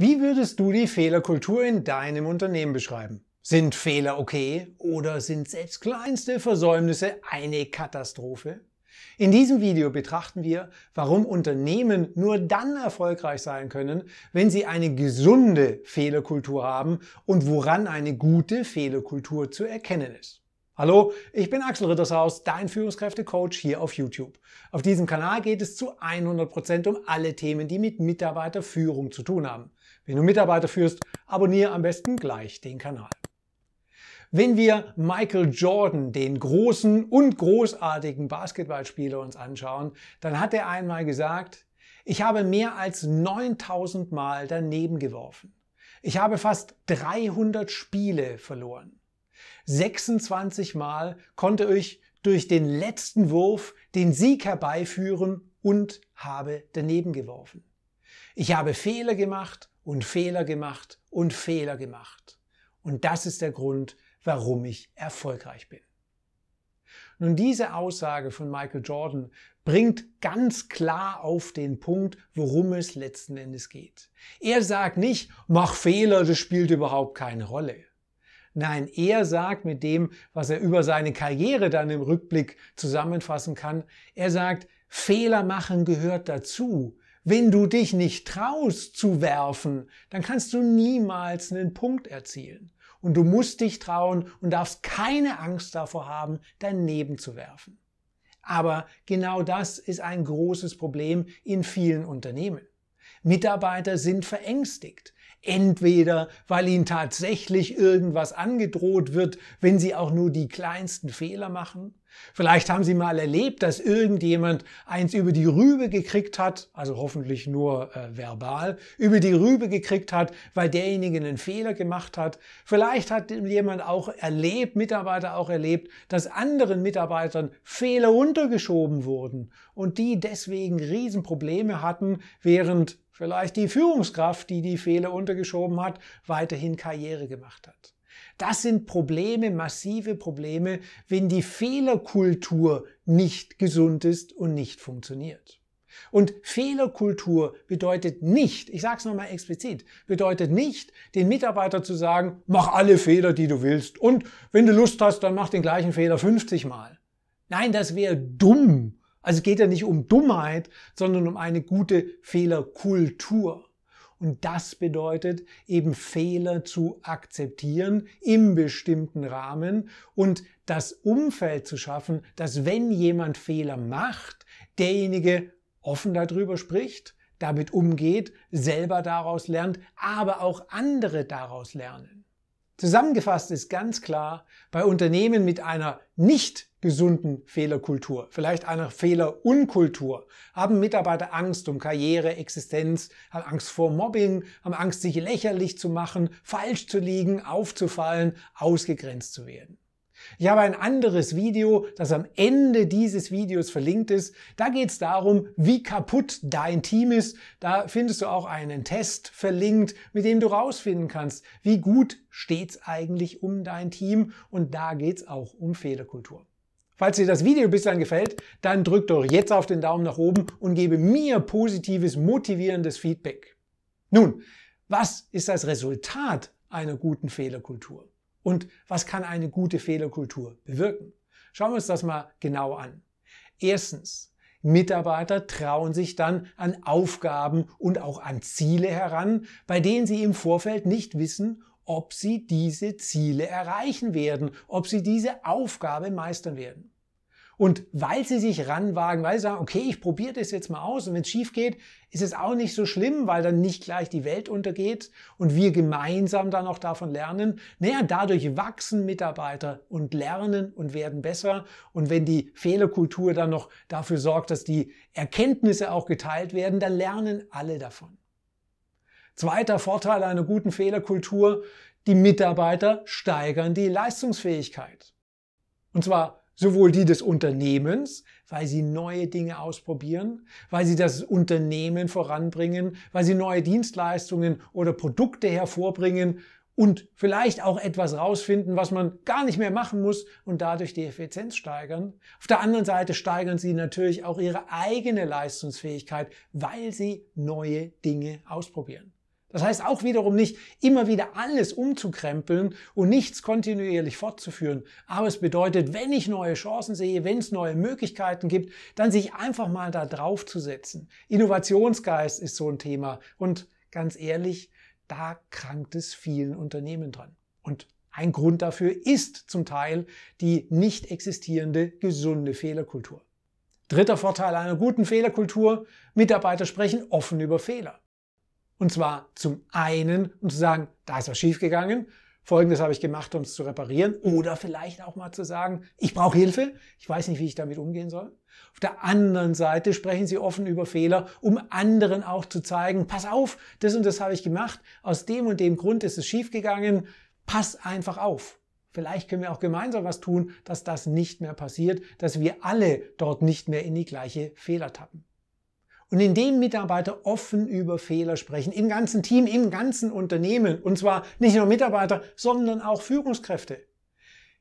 Wie würdest du die Fehlerkultur in deinem Unternehmen beschreiben? Sind Fehler okay oder sind selbst kleinste Versäumnisse eine Katastrophe? In diesem Video betrachten wir, warum Unternehmen nur dann erfolgreich sein können, wenn sie eine gesunde Fehlerkultur haben und woran eine gute Fehlerkultur zu erkennen ist. Hallo, ich bin Axel Rittershaus, dein Führungskräftecoach hier auf YouTube. Auf diesem Kanal geht es zu 100% Prozent um alle Themen, die mit Mitarbeiterführung zu tun haben. Wenn du Mitarbeiter führst, abonniere am besten gleich den Kanal. Wenn wir Michael Jordan, den großen und großartigen Basketballspieler, uns anschauen, dann hat er einmal gesagt, ich habe mehr als 9000 Mal daneben geworfen. Ich habe fast 300 Spiele verloren. 26 Mal konnte ich durch den letzten Wurf den Sieg herbeiführen und habe daneben geworfen. Ich habe Fehler gemacht und Fehler gemacht und Fehler gemacht. Und das ist der Grund, warum ich erfolgreich bin. Nun, diese Aussage von Michael Jordan bringt ganz klar auf den Punkt, worum es letzten Endes geht. Er sagt nicht, mach Fehler, das spielt überhaupt keine Rolle. Nein, er sagt mit dem, was er über seine Karriere dann im Rückblick zusammenfassen kann, er sagt, Fehler machen gehört dazu, wenn du dich nicht traust zu werfen, dann kannst du niemals einen Punkt erzielen. Und du musst dich trauen und darfst keine Angst davor haben, daneben zu werfen. Aber genau das ist ein großes Problem in vielen Unternehmen. Mitarbeiter sind verängstigt. Entweder weil ihnen tatsächlich irgendwas angedroht wird, wenn sie auch nur die kleinsten Fehler machen, Vielleicht haben Sie mal erlebt, dass irgendjemand eins über die Rübe gekriegt hat, also hoffentlich nur äh, verbal, über die Rübe gekriegt hat, weil derjenige einen Fehler gemacht hat. Vielleicht hat jemand auch erlebt, Mitarbeiter auch erlebt, dass anderen Mitarbeitern Fehler untergeschoben wurden und die deswegen Riesenprobleme hatten, während vielleicht die Führungskraft, die die Fehler untergeschoben hat, weiterhin Karriere gemacht hat. Das sind Probleme, massive Probleme, wenn die Fehlerkultur nicht gesund ist und nicht funktioniert. Und Fehlerkultur bedeutet nicht, ich sage es nochmal explizit, bedeutet nicht, den Mitarbeiter zu sagen, mach alle Fehler, die du willst. Und wenn du Lust hast, dann mach den gleichen Fehler 50 Mal. Nein, das wäre dumm. Also es geht ja nicht um Dummheit, sondern um eine gute Fehlerkultur. Und das bedeutet eben Fehler zu akzeptieren im bestimmten Rahmen und das Umfeld zu schaffen, dass wenn jemand Fehler macht, derjenige offen darüber spricht, damit umgeht, selber daraus lernt, aber auch andere daraus lernen. Zusammengefasst ist ganz klar, bei Unternehmen mit einer nicht gesunden Fehlerkultur, vielleicht einer Fehlerunkultur? Haben Mitarbeiter Angst um Karriere, Existenz, haben Angst vor Mobbing, haben Angst, sich lächerlich zu machen, falsch zu liegen, aufzufallen, ausgegrenzt zu werden? Ich habe ein anderes Video, das am Ende dieses Videos verlinkt ist. Da geht es darum, wie kaputt dein Team ist. Da findest du auch einen Test verlinkt, mit dem du rausfinden kannst, wie gut steht es eigentlich um dein Team. Und da geht es auch um Fehlerkultur. Falls dir das Video bislang gefällt, dann drück doch jetzt auf den Daumen nach oben und gebe mir positives, motivierendes Feedback. Nun, was ist das Resultat einer guten Fehlerkultur? Und was kann eine gute Fehlerkultur bewirken? Schauen wir uns das mal genau an. Erstens, Mitarbeiter trauen sich dann an Aufgaben und auch an Ziele heran, bei denen sie im Vorfeld nicht wissen, ob sie diese Ziele erreichen werden, ob sie diese Aufgabe meistern werden. Und weil sie sich ranwagen, weil sie sagen, okay, ich probiere das jetzt mal aus und wenn es schief geht, ist es auch nicht so schlimm, weil dann nicht gleich die Welt untergeht und wir gemeinsam dann auch davon lernen. Naja, dadurch wachsen Mitarbeiter und lernen und werden besser. Und wenn die Fehlerkultur dann noch dafür sorgt, dass die Erkenntnisse auch geteilt werden, dann lernen alle davon. Zweiter Vorteil einer guten Fehlerkultur, die Mitarbeiter steigern die Leistungsfähigkeit. Und zwar sowohl die des Unternehmens, weil sie neue Dinge ausprobieren, weil sie das Unternehmen voranbringen, weil sie neue Dienstleistungen oder Produkte hervorbringen und vielleicht auch etwas rausfinden, was man gar nicht mehr machen muss und dadurch die Effizienz steigern. Auf der anderen Seite steigern sie natürlich auch ihre eigene Leistungsfähigkeit, weil sie neue Dinge ausprobieren. Das heißt auch wiederum nicht, immer wieder alles umzukrempeln und nichts kontinuierlich fortzuführen. Aber es bedeutet, wenn ich neue Chancen sehe, wenn es neue Möglichkeiten gibt, dann sich einfach mal da drauf zu setzen. Innovationsgeist ist so ein Thema. Und ganz ehrlich, da krankt es vielen Unternehmen dran. Und ein Grund dafür ist zum Teil die nicht existierende gesunde Fehlerkultur. Dritter Vorteil einer guten Fehlerkultur, Mitarbeiter sprechen offen über Fehler. Und zwar zum einen, um zu sagen, da ist was schiefgegangen, Folgendes habe ich gemacht, um es zu reparieren. Oder vielleicht auch mal zu sagen, ich brauche Hilfe, ich weiß nicht, wie ich damit umgehen soll. Auf der anderen Seite sprechen Sie offen über Fehler, um anderen auch zu zeigen, pass auf, das und das habe ich gemacht, aus dem und dem Grund ist es schiefgegangen, pass einfach auf. Vielleicht können wir auch gemeinsam was tun, dass das nicht mehr passiert, dass wir alle dort nicht mehr in die gleiche Fehler tappen und indem Mitarbeiter offen über Fehler sprechen, im ganzen Team, im ganzen Unternehmen, und zwar nicht nur Mitarbeiter, sondern auch Führungskräfte,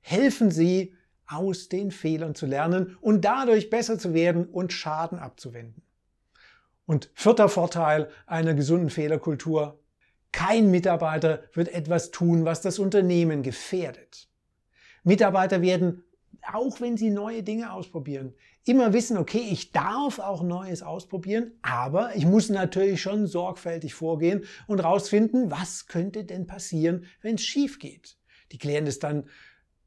helfen sie, aus den Fehlern zu lernen und dadurch besser zu werden und Schaden abzuwenden. Und vierter Vorteil einer gesunden Fehlerkultur, kein Mitarbeiter wird etwas tun, was das Unternehmen gefährdet. Mitarbeiter werden auch wenn sie neue Dinge ausprobieren, immer wissen, okay, ich darf auch Neues ausprobieren, aber ich muss natürlich schon sorgfältig vorgehen und rausfinden, was könnte denn passieren, wenn es schief geht. Die klären das dann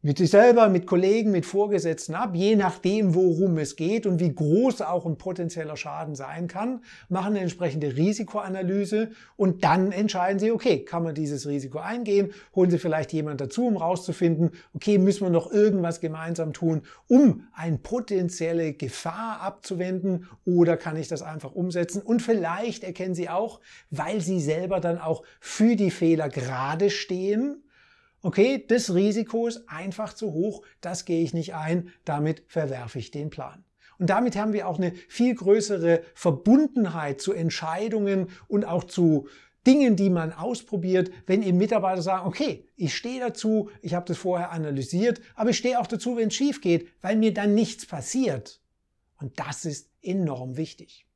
mit sich selber, mit Kollegen, mit Vorgesetzten ab, je nachdem, worum es geht und wie groß auch ein potenzieller Schaden sein kann, machen eine entsprechende Risikoanalyse und dann entscheiden sie, okay, kann man dieses Risiko eingehen, holen sie vielleicht jemanden dazu, um rauszufinden, okay, müssen wir noch irgendwas gemeinsam tun, um eine potenzielle Gefahr abzuwenden oder kann ich das einfach umsetzen und vielleicht erkennen sie auch, weil sie selber dann auch für die Fehler gerade stehen, okay, das Risiko ist einfach zu hoch, das gehe ich nicht ein, damit verwerfe ich den Plan. Und damit haben wir auch eine viel größere Verbundenheit zu Entscheidungen und auch zu Dingen, die man ausprobiert, wenn eben Mitarbeiter sagen, okay, ich stehe dazu, ich habe das vorher analysiert, aber ich stehe auch dazu, wenn es schief geht, weil mir dann nichts passiert. Und das ist enorm wichtig.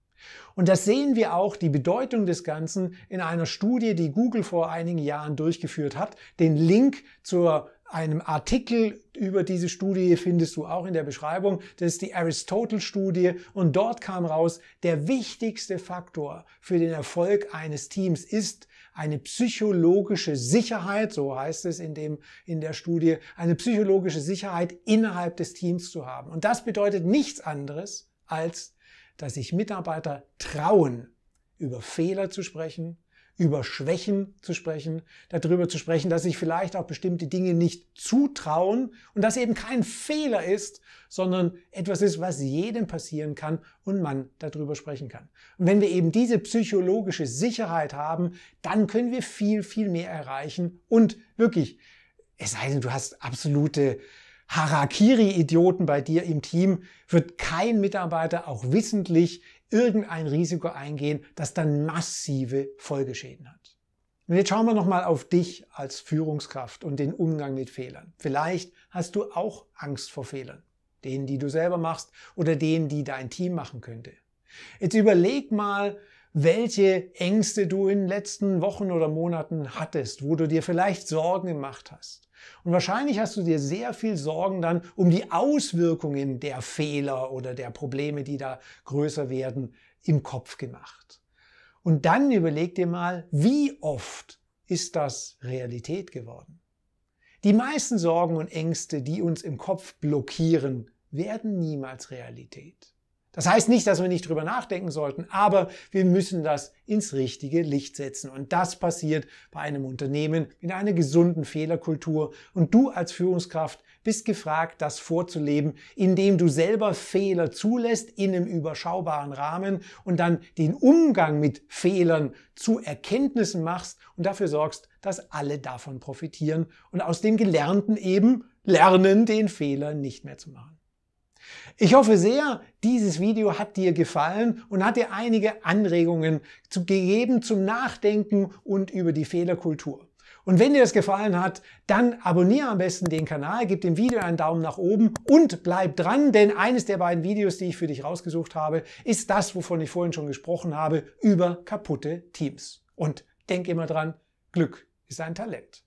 Und das sehen wir auch, die Bedeutung des Ganzen, in einer Studie, die Google vor einigen Jahren durchgeführt hat. Den Link zu einem Artikel über diese Studie findest du auch in der Beschreibung. Das ist die Aristotle-Studie und dort kam raus, der wichtigste Faktor für den Erfolg eines Teams ist eine psychologische Sicherheit, so heißt es in dem, in der Studie, eine psychologische Sicherheit innerhalb des Teams zu haben. Und das bedeutet nichts anderes als dass sich Mitarbeiter trauen, über Fehler zu sprechen, über Schwächen zu sprechen, darüber zu sprechen, dass sich vielleicht auch bestimmte Dinge nicht zutrauen und dass eben kein Fehler ist, sondern etwas ist, was jedem passieren kann und man darüber sprechen kann. Und wenn wir eben diese psychologische Sicherheit haben, dann können wir viel, viel mehr erreichen und wirklich, es sei denn, du hast absolute Harakiri-Idioten bei dir im Team wird kein Mitarbeiter auch wissentlich irgendein Risiko eingehen, das dann massive Folgeschäden hat. Und jetzt schauen wir nochmal auf dich als Führungskraft und den Umgang mit Fehlern. Vielleicht hast du auch Angst vor Fehlern, denen, die du selber machst oder denen, die dein Team machen könnte. Jetzt überleg mal, welche Ängste du in den letzten Wochen oder Monaten hattest, wo du dir vielleicht Sorgen gemacht hast. Und wahrscheinlich hast du dir sehr viel Sorgen dann um die Auswirkungen der Fehler oder der Probleme, die da größer werden, im Kopf gemacht. Und dann überleg dir mal, wie oft ist das Realität geworden? Die meisten Sorgen und Ängste, die uns im Kopf blockieren, werden niemals Realität. Das heißt nicht, dass wir nicht drüber nachdenken sollten, aber wir müssen das ins richtige Licht setzen. Und das passiert bei einem Unternehmen in einer gesunden Fehlerkultur. Und du als Führungskraft bist gefragt, das vorzuleben, indem du selber Fehler zulässt in einem überschaubaren Rahmen und dann den Umgang mit Fehlern zu Erkenntnissen machst und dafür sorgst, dass alle davon profitieren und aus dem Gelernten eben lernen, den Fehler nicht mehr zu machen. Ich hoffe sehr, dieses Video hat dir gefallen und hat dir einige Anregungen gegeben zum Nachdenken und über die Fehlerkultur. Und wenn dir das gefallen hat, dann abonniere am besten den Kanal, gib dem Video einen Daumen nach oben und bleib dran, denn eines der beiden Videos, die ich für dich rausgesucht habe, ist das, wovon ich vorhin schon gesprochen habe, über kaputte Teams. Und denk immer dran, Glück ist ein Talent.